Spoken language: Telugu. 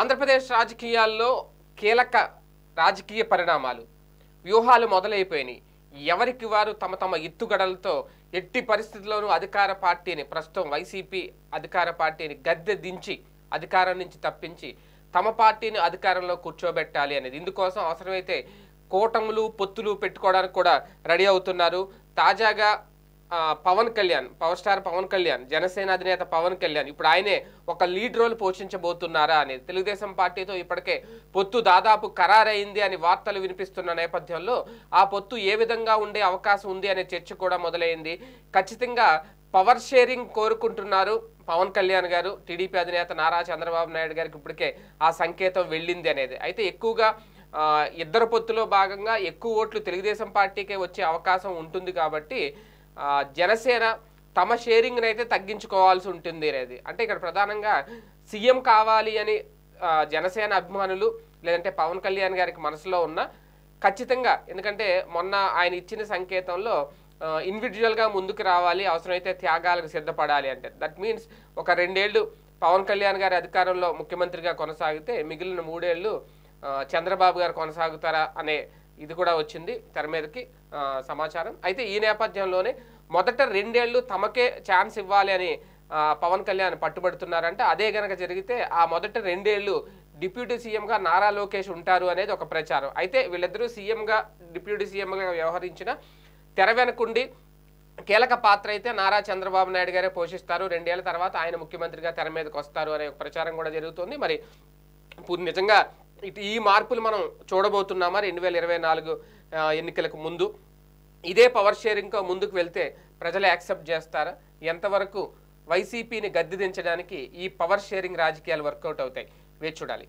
ఆంధ్రప్రదేశ్ రాజకీయాల్లో కీలక రాజకీయ పరిణామాలు వ్యూహాలు మొదలైపోయినాయి ఎవరికి వారు తమ తమ ఎత్తుగడలతో ఎట్టి పరిస్థితుల్లోనూ అధికార పార్టీని ప్రస్తుతం వైసీపీ అధికార పార్టీని గద్దె దించి అధికారం నుంచి తప్పించి తమ పార్టీని అధికారంలో కూర్చోబెట్టాలి అనేది ఇందుకోసం అవసరమైతే కూటములు పొత్తులు పెట్టుకోవడానికి కూడా రెడీ అవుతున్నారు తాజాగా పవన్ కళ్యాణ్ పవర్ స్టార్ పవన్ కళ్యాణ్ జనసేన అధినేత పవన్ కళ్యాణ్ ఇప్పుడు ఆయనే ఒక లీడ్ రోల్ పోషించబోతున్నారా అనేది తెలుగుదేశం పార్టీతో ఇప్పటికే పొత్తు దాదాపు ఖరారైంది అని వార్తలు వినిపిస్తున్న నేపథ్యంలో ఆ పొత్తు ఏ విధంగా ఉండే అవకాశం ఉంది అనే చర్చ కూడా మొదలైంది ఖచ్చితంగా పవర్ షేరింగ్ కోరుకుంటున్నారు పవన్ కళ్యాణ్ గారు టీడీపీ అధినేత నారా చంద్రబాబు నాయుడు గారికి ఇప్పటికే ఆ సంకేతం వెళ్ళింది అనేది అయితే ఎక్కువగా ఇద్దరు పొత్తులో భాగంగా ఎక్కువ ఓట్లు తెలుగుదేశం పార్టీకే వచ్చే అవకాశం ఉంటుంది కాబట్టి జనసేన తమ షేరింగ్ని అయితే తగ్గించుకోవాల్సి ఉంటుంది అనేది అంటే ఇక్కడ ప్రధానంగా సీఎం కావాలి అని జనసేన అభిమానులు లేదంటే పవన్ కళ్యాణ్ గారికి మనసులో ఉన్న ఖచ్చితంగా ఎందుకంటే మొన్న ఆయన ఇచ్చిన సంకేతంలో ఇండివిజువల్గా ముందుకు రావాలి అవసరమైతే త్యాగాలకు సిద్ధపడాలి అంటే దట్ మీన్స్ ఒక రెండేళ్ళు పవన్ కళ్యాణ్ గారి అధికారంలో ముఖ్యమంత్రిగా కొనసాగితే మిగిలిన మూడేళ్ళు చంద్రబాబు గారు కొనసాగుతారా అనే ఇది కూడా వచ్చింది తెర మీదకి సమాచారం అయితే ఈ నేపథ్యంలోనే మొదట రెండేళ్లు తమకే ఛాన్స్ ఇవ్వాలి అని పవన్ కళ్యాణ్ పట్టుబడుతున్నారంటే అదే గనక జరిగితే ఆ మొదట రెండేళ్లు డిప్యూటీ సీఎంగా నారా లోకేష్ ఉంటారు అనేది ఒక ప్రచారం అయితే వీళ్ళిద్దరూ సీఎంగా డిప్యూటీ సీఎంగా వ్యవహరించిన తెర వెనకుండి కీలక పాత్ర అయితే నారా చంద్రబాబు నాయుడు గారే పోషిస్తారు రెండేళ్ల తర్వాత ఆయన ముఖ్యమంత్రిగా తెర మీదకి వస్తారు అనే ప్రచారం కూడా జరుగుతుంది మరి నిజంగా ఇటు ఈ మార్పులు మనం చూడబోతున్నామా రెండు వేల ఇరవై నాలుగు ఎన్నికలకు ముందు ఇదే పవర్ షేరింగ్తో ముందుకు వెళ్తే ప్రజలు యాక్సెప్ట్ చేస్తారా ఎంతవరకు వైసీపీని గద్దెదించడానికి దించడానికి ఈ పవర్ షేరింగ్ రాజకీయాలు వర్కౌట్ అవుతాయి వేచి చూడాలి